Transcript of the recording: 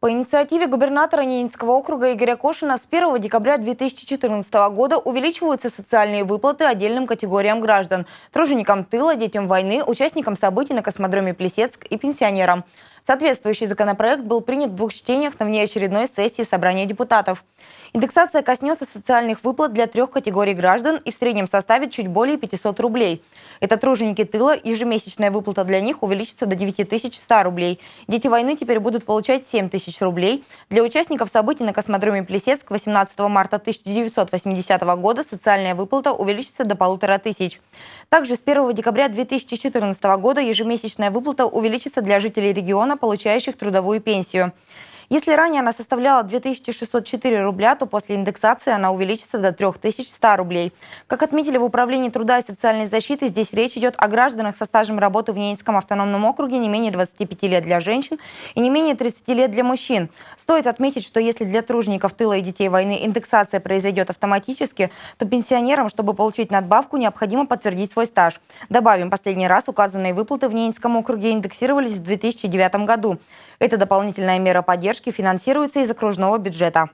По инициативе губернатора Ненецкого округа Игоря Кошина с 1 декабря 2014 года увеличиваются социальные выплаты отдельным категориям граждан – труженикам тыла, детям войны, участникам событий на космодроме Плесецк и пенсионерам. Соответствующий законопроект был принят в двух чтениях на внеочередной сессии собрания депутатов. Индексация коснется социальных выплат для трех категорий граждан и в среднем составит чуть более 500 рублей. Это труженики тыла, ежемесячная выплата для них увеличится до 9100 рублей. Дети войны теперь будут получать 7000 рублей. Для участников событий на космодроме Плесецк 18 марта 1980 года социальная выплата увеличится до полутора тысяч. Также с 1 декабря 2014 года ежемесячная выплата увеличится для жителей региона миллиона получающих трудовую пенсию. Если ранее она составляла 2604 рубля, то после индексации она увеличится до 3100 рублей. Как отметили в Управлении труда и социальной защиты, здесь речь идет о гражданах со стажем работы в Ненецком автономном округе не менее 25 лет для женщин и не менее 30 лет для мужчин. Стоит отметить, что если для тружеников тыла и детей войны индексация произойдет автоматически, то пенсионерам, чтобы получить надбавку, необходимо подтвердить свой стаж. Добавим, последний раз указанные выплаты в Ненецком округе индексировались в 2009 году. Это дополнительная мера поддержки поддержки финансируется из окружного бюджета.